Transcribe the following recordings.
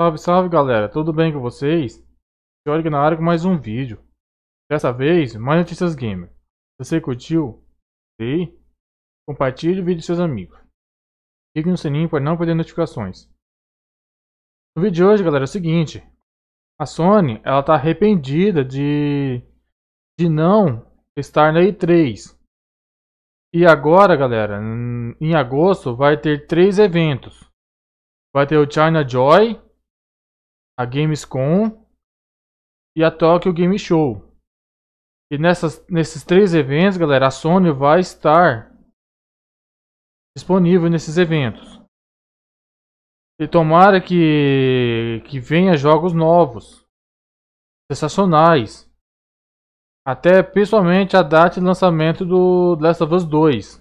Salve, salve galera, tudo bem com vocês? Jorge é na área com mais um vídeo. Dessa vez, mais notícias gamer. Se você curtiu, dê, compartilhe o vídeo com seus amigos. Clique no sininho para não perder notificações. No vídeo de hoje, galera, é o seguinte. A Sony, ela tá arrependida de, de não estar na E3. E agora, galera, em agosto vai ter três eventos. Vai ter o China Joy, a Gamescom e a Tokyo Game Show. E nessas, nesses três eventos, galera, a Sony vai estar disponível nesses eventos. E tomara que, que venha jogos novos, sensacionais. Até pessoalmente a data de lançamento do Last of Us 2.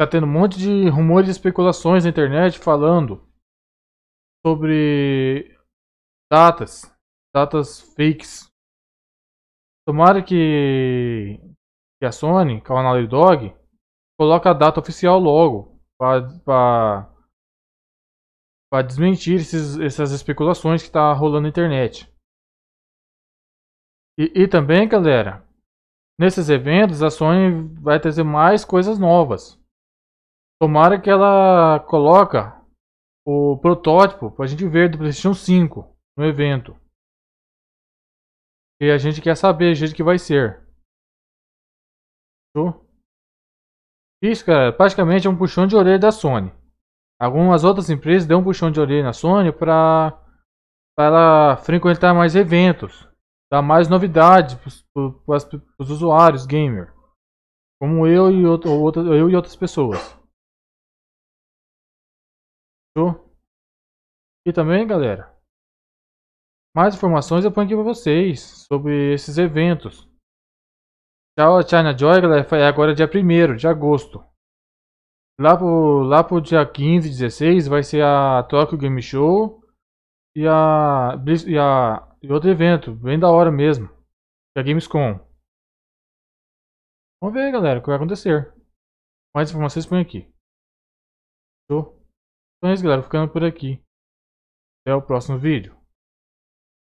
Tá tendo um monte de rumores e especulações na internet falando sobre datas, datas fakes. Tomara que, que a Sony, com é a Naughty Dog, coloque a data oficial logo para para desmentir esses, essas especulações que está rolando na internet. E, e também, galera, nesses eventos a Sony vai trazer mais coisas novas. Tomara que ela coloca o protótipo para a gente ver do PlayStation 5 no evento. E a gente quer saber a jeito que vai ser. Show? Isso, cara, praticamente é um puxão de orelha da Sony. Algumas outras empresas dão um puxão de orelha na Sony para ela frequentar mais eventos, dar mais novidades para os usuários gamer, como eu e, outro, outra, eu e outras pessoas. Show? E também, galera, mais informações eu ponho aqui para vocês sobre esses eventos. Tchau, China Joy, galera, é agora dia 1 de agosto. Lá pro, lá pro dia 15, 16 vai ser a Tokyo Game Show e a, e a e outro evento, bem da hora mesmo, que é a Gamescom. Vamos ver, galera, o que vai acontecer. Mais informações põe aqui. Show? Então é isso, galera, ficando por aqui. Até o próximo vídeo.